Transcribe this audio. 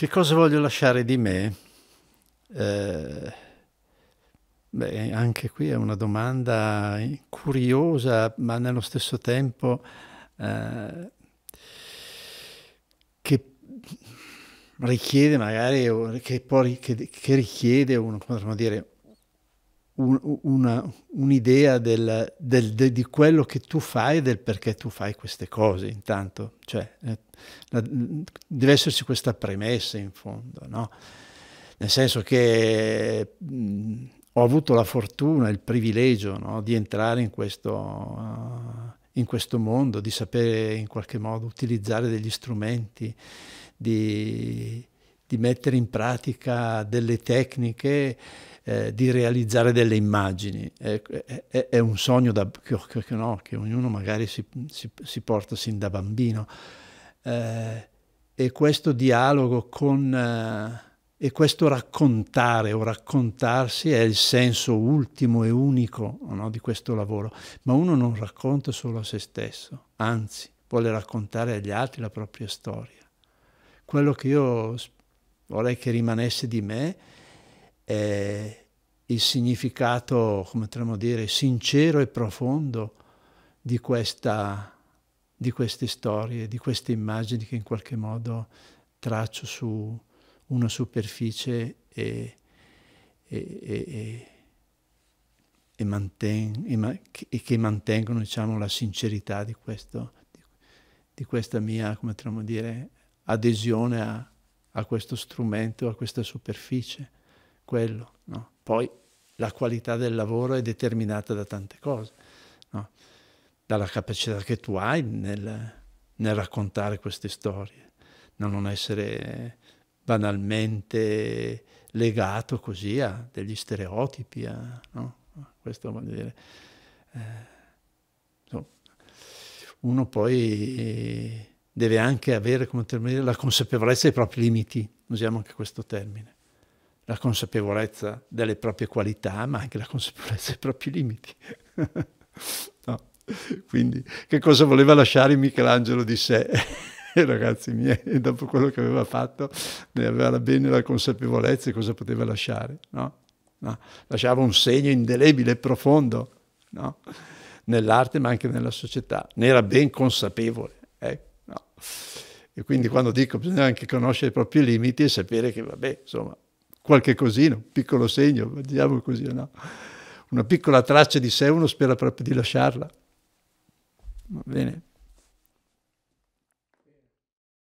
Che cosa voglio lasciare di me? Eh, beh, anche qui è una domanda curiosa, ma nello stesso tempo eh, che richiede magari, che, può, che, che richiede uno, potremmo dire, un'idea del, del, de, di quello che tu fai e del perché tu fai queste cose intanto, cioè eh, la, deve esserci questa premessa in fondo, no? nel senso che mh, mm, ho avuto la fortuna, il privilegio no? di entrare in questo, uh, in questo mondo, di sapere in qualche modo utilizzare degli strumenti, di di mettere in pratica delle tecniche, eh, di realizzare delle immagini. È, è, è un sogno da, che, che, no, che, ognuno magari si, si, si, porta sin da bambino. Eh, e questo dialogo con... Eh, e questo raccontare o raccontarsi è il senso ultimo e unico no, di questo lavoro. Ma uno non racconta solo a se stesso, anzi vuole raccontare agli altri la propria storia. Quello che io vorrei che rimanesse di me eh, il significato, come potremmo dire, sincero e profondo di, questa, di queste storie, di queste immagini che in qualche modo traccio su una superficie e, e, e, e manten, ma, che mantengono diciamo, la sincerità di, questo, di questa mia, come potremmo dire, adesione a, a questo strumento, a questa superficie, quello. No? Poi la qualità del lavoro è determinata da tante cose, no? dalla capacità che tu hai nel, nel raccontare queste storie, da non essere banalmente legato così a degli stereotipi, a, no? questo vuol dire... Eh, uno poi deve anche avere come termine la consapevolezza dei propri limiti, usiamo anche questo termine, la consapevolezza delle proprie qualità, ma anche la consapevolezza dei propri limiti. no. Quindi che cosa voleva lasciare Michelangelo di sé? Ragazzi miei, dopo quello che aveva fatto, ne aveva bene la consapevolezza di cosa poteva lasciare, no? No. Lasciava un segno indelebile e profondo, nell'arte ma anche nella società. Ne era ben consapevole. Ecco. E quindi quando dico bisogna anche conoscere i propri limiti e sapere che, vabbè, insomma, qualche cosino, un piccolo segno, diciamo così, no? una piccola traccia di sé, uno spera proprio di lasciarla. Va bene.